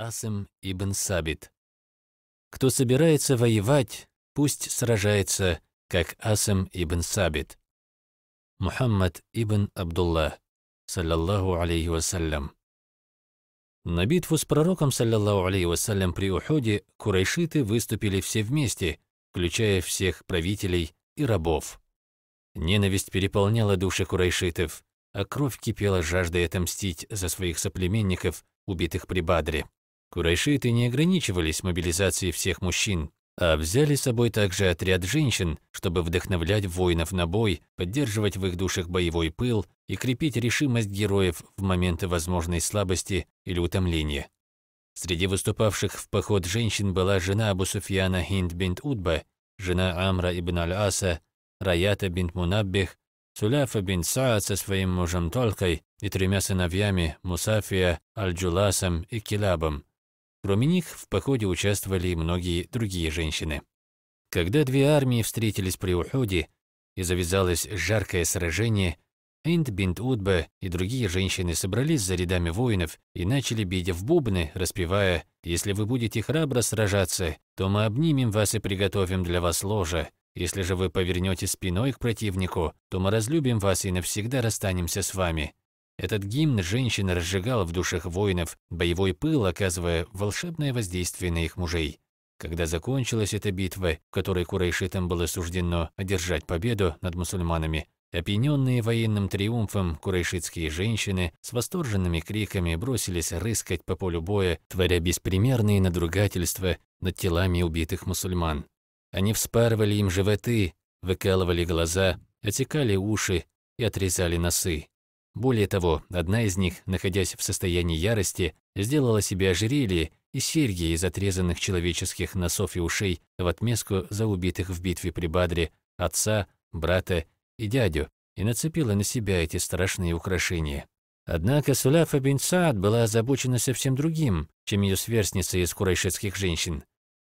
Асым ибн Сабит. Кто собирается воевать, пусть сражается, как Асым ибн Сабит. Мухаммад ибн Абдулла, саллаллаху алейхи вассалям. На битву с пророком, саллаллаху алейхи вассалям, при уходе курайшиты выступили все вместе, включая всех правителей и рабов. Ненависть переполняла души курайшитов, а кровь кипела жаждой отомстить за своих соплеменников, убитых при Бадре. Курайшиты не ограничивались мобилизацией всех мужчин, а взяли с собой также отряд женщин, чтобы вдохновлять воинов на бой, поддерживать в их душах боевой пыл и крепить решимость героев в моменты возможной слабости или утомления. Среди выступавших в поход женщин была жена Абу Суфьяна Хинд бинт Удба, жена Амра ибн Аль-Аса, Раята бинт Мунаббих, Суляфа бинт Саад со своим мужем Толкой и тремя сыновьями Мусафия, Аль-Джуласом и Килабом – Кроме них, в походе участвовали и многие другие женщины. Когда две армии встретились при Ухуде и завязалось жаркое сражение, Энд бинт Утба и другие женщины собрались за рядами воинов и начали бить в бубны, распевая «Если вы будете храбро сражаться, то мы обнимем вас и приготовим для вас ложа. Если же вы повернете спиной к противнику, то мы разлюбим вас и навсегда расстанемся с вами. Этот гимн женщин разжигал в душах воинов боевой пыл, оказывая волшебное воздействие на их мужей. Когда закончилась эта битва, в которой курайшитам было суждено одержать победу над мусульманами, опьяненные военным триумфом курайшитские женщины с восторженными криками бросились рыскать по полю боя, творя беспримерные надругательства над телами убитых мусульман. Они вспарывали им животы, выкалывали глаза, отекали уши и отрезали носы. Более того, одна из них, находясь в состоянии ярости, сделала себе ожерелье и серьги из отрезанных человеческих носов и ушей в отместку за убитых в битве при Бадре отца, брата и дядю, и нацепила на себя эти страшные украшения. Однако Суляфа бин Саад была озабочена совсем другим, чем ее сверстница из курайшетских женщин.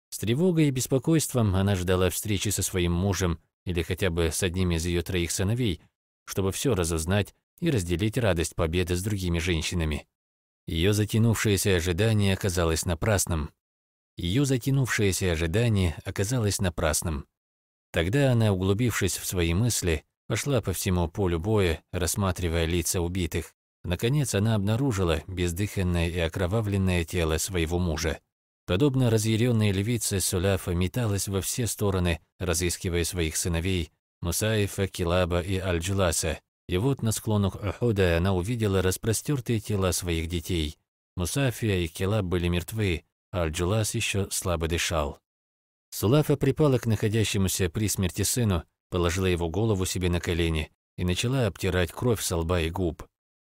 С тревогой и беспокойством она ждала встречи со своим мужем или хотя бы с одним из ее троих сыновей, чтобы все разузнать и разделить радость победы с другими женщинами. Ее затянувшееся ожидание оказалось напрасным. Ее затянувшееся ожидание оказалось напрасным. Тогда она, углубившись в свои мысли, пошла по всему полю боя, рассматривая лица убитых. Наконец она обнаружила бездыханное и окровавленное тело своего мужа. Подобно разъяренной львице, Суляфа металась во все стороны, разыскивая своих сыновей Мусаифа, Килаба и Аль-Джуласа, и вот на склонах Ухуда она увидела распростертые тела своих детей. Мусафия и Келаб были мертвы, а Аль-Джулас еще слабо дышал. Сулафа припала к находящемуся при смерти сыну, положила его голову себе на колени и начала обтирать кровь со лба и губ.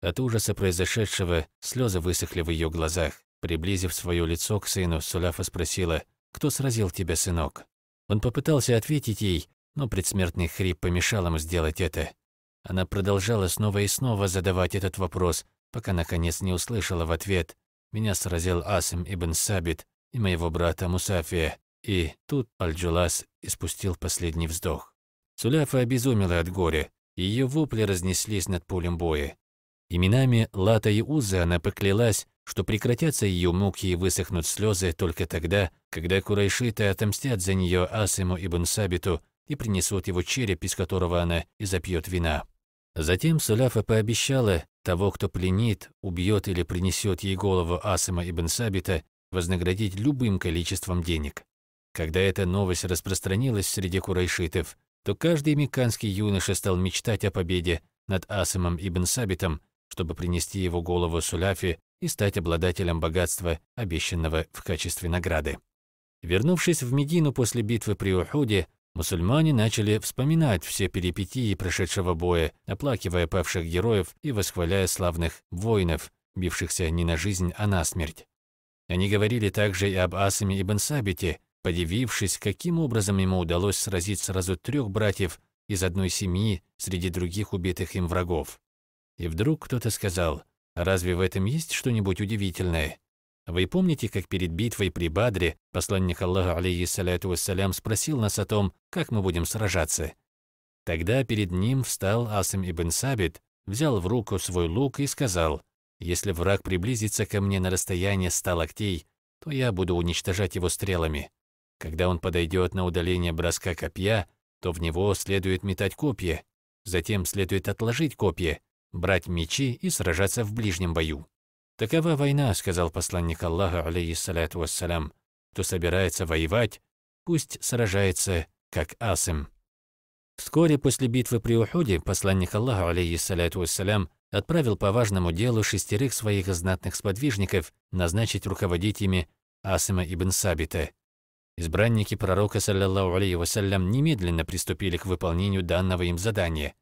От ужаса произошедшего слезы высохли в ее глазах. Приблизив свое лицо к сыну, Сулафа спросила, «Кто сразил тебя, сынок?» Он попытался ответить ей, но предсмертный хрип помешал ему сделать это. Она продолжала снова и снова задавать этот вопрос, пока наконец не услышала в ответ. Меня сразил Асим ибн Сабит и моего брата Мусафия. И тут Аль-Джулас испустил последний вздох. Суляфа обезумела от горя, и ее вопли разнеслись над полем боя. Именами Лата и Узы она поклялась, что прекратятся ее муки и высохнут слезы только тогда, когда курайшиты отомстят за нее Асиму ибн Сабиту и принесут его череп, из которого она и запьет вина. Затем Суляфа пообещала, того, кто пленит, убьет или принесет ей голову Асама ибн Сабита, вознаградить любым количеством денег. Когда эта новость распространилась среди курайшитов, то каждый меканский юноша стал мечтать о победе над Асамом ибн Сабитом, чтобы принести его голову Суляфе и стать обладателем богатства, обещанного в качестве награды. Вернувшись в Медину после битвы при Ухуде, Мусульмане начали вспоминать все перипетии прошедшего боя, оплакивая павших героев и восхваляя славных воинов, бившихся не на жизнь, а на смерть. Они говорили также и об Асаме ибн Сабите, подивившись, каким образом ему удалось сразить сразу трех братьев из одной семьи среди других убитых им врагов. И вдруг кто-то сказал, «Разве в этом есть что-нибудь удивительное? Вы помните, как перед битвой при Бадре посланник Аллаха, алейхиссаляту вассалям, спросил нас о том, как мы будем сражаться? Тогда перед ним встал Асим ибн Сабит, взял в руку свой лук и сказал, «Если враг приблизится ко мне на расстояние ста локтей, то я буду уничтожать его стрелами. Когда он подойдет на удаление броска копья, то в него следует метать копья, затем следует отложить копья, брать мечи и сражаться в ближнем бою. «Такова война», — сказал посланник Аллаха, алейиссаляту вассалям. «Кто собирается воевать, пусть сражается, как асым». Вскоре после битвы при Ухуде посланник Аллаха, алейиссаляту вассалям, отправил по важному делу шестерых своих знатных сподвижников назначить руководить ими Асима ибн Сабита. Избранники пророка, саллиллаху алейхи вассалям, немедленно приступили к выполнению данного им задания.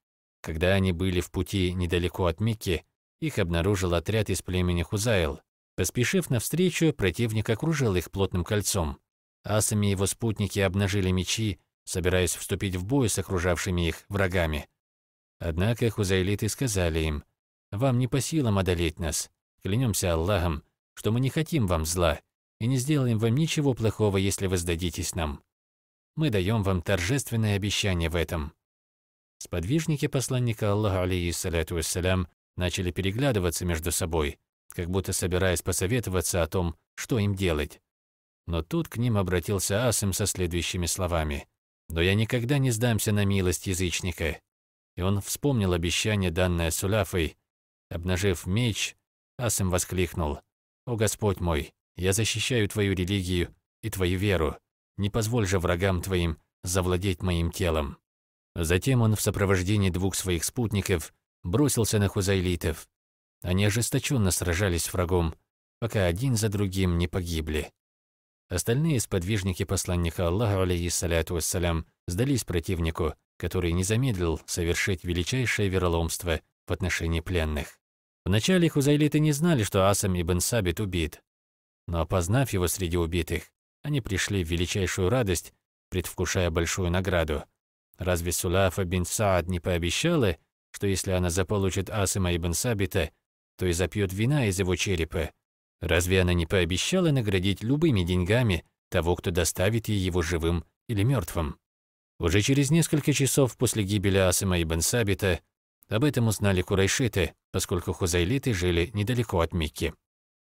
Когда они были в пути недалеко от Мекки, их обнаружил отряд из племени Хузаил. Поспешив навстречу, противник окружил их плотным кольцом. Асами и его спутники обнажили мечи, собираясь вступить в бой с окружавшими их врагами. Однако хузаилиты сказали им, «Вам не по силам одолеть нас. Клянемся Аллахом, что мы не хотим вам зла и не сделаем вам ничего плохого, если вы сдадитесь нам. Мы даем вам торжественное обещание в этом». Сподвижники посланника Аллаха, алейхиссаляту вассалям, начали переглядываться между собой, как будто собираясь посоветоваться о том, что им делать. Но тут к ним обратился Асым со следующими словами. «Но я никогда не сдамся на милость язычника». И он вспомнил обещание, данное Суляфой. Обнажив меч, Асым воскликнул. «О Господь мой, я защищаю твою религию и твою веру. Не позволь же врагам твоим завладеть моим телом». Затем он в сопровождении двух своих спутников бросился на хузаилитов, Они ожесточенно сражались с врагом, пока один за другим не погибли. Остальные сподвижники посланника Аллаха, алейиссаляту вассалям, сдались противнику, который не замедлил совершить величайшее вероломство в отношении пленных. Вначале хузаилиты не знали, что Асам ибн Сабит убит, но опознав его среди убитых, они пришли в величайшую радость, предвкушая большую награду. Разве Сулафа бин Саад не пообещала, что если она заполучит Асыма Ибн Сабита, то и запьет вина из его черепа. Разве она не пообещала наградить любыми деньгами того, кто доставит ей его живым или мертвым? Уже через несколько часов после гибели Асыма Ибн Сабита об этом узнали курайшиты, поскольку хузайлиты жили недалеко от Мекки.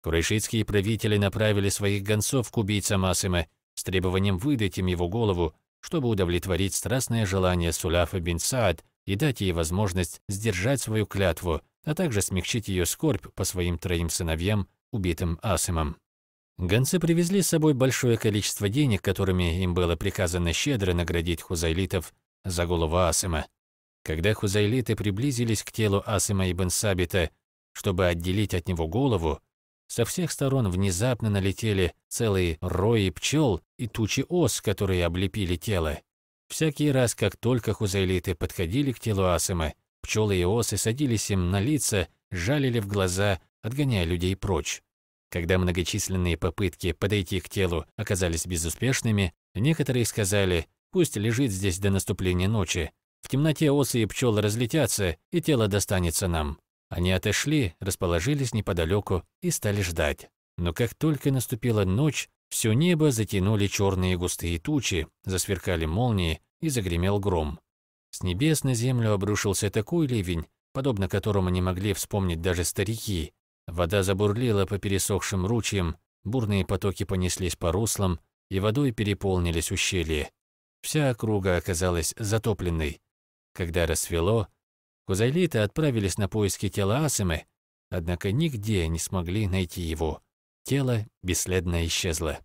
Курайшитские правители направили своих гонцов к убийцам Асыма с требованием выдать им его голову, чтобы удовлетворить страстное желание Суляфа бин Саад и дать ей возможность сдержать свою клятву, а также смягчить ее скорбь по своим троим сыновьям, убитым Асымом. Гонцы привезли с собой большое количество денег, которыми им было приказано щедро наградить хузаилитов за голову Асыма. Когда хузаилиты приблизились к телу Асыма ибн Сабита, чтобы отделить от него голову, со всех сторон внезапно налетели целые рои пчел и тучи ос, которые облепили тело. Всякий раз, как только хузайлиты подходили к телу Асыма, пчелы и осы садились им на лица, жалили в глаза, отгоняя людей прочь. Когда многочисленные попытки подойти к телу оказались безуспешными, некоторые сказали «пусть лежит здесь до наступления ночи, в темноте осы и пчелы разлетятся, и тело достанется нам». Они отошли, расположились неподалеку и стали ждать. Но как только наступила ночь, все небо затянули черные густые тучи, засверкали молнии, и загремел гром. С небес на землю обрушился такой ливень, подобно которому не могли вспомнить даже старики. Вода забурлила по пересохшим ручьям, бурные потоки понеслись по руслам, и водой переполнились ущелья. Вся округа оказалась затопленной. Когда рассвело, кузайлиты отправились на поиски тела Асымы, однако нигде не смогли найти его. Тело бесследно исчезло.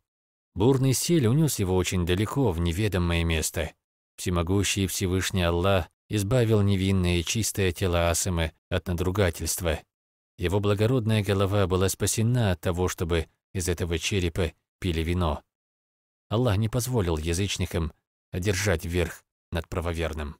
Бурный сель унес его очень далеко в неведомое место. Всемогущий Всевышний Аллах избавил невинные, чистые тела тело Асымы от надругательства. Его благородная голова была спасена от того, чтобы из этого черепа пили вино. Аллах не позволил язычникам одержать верх над правоверным.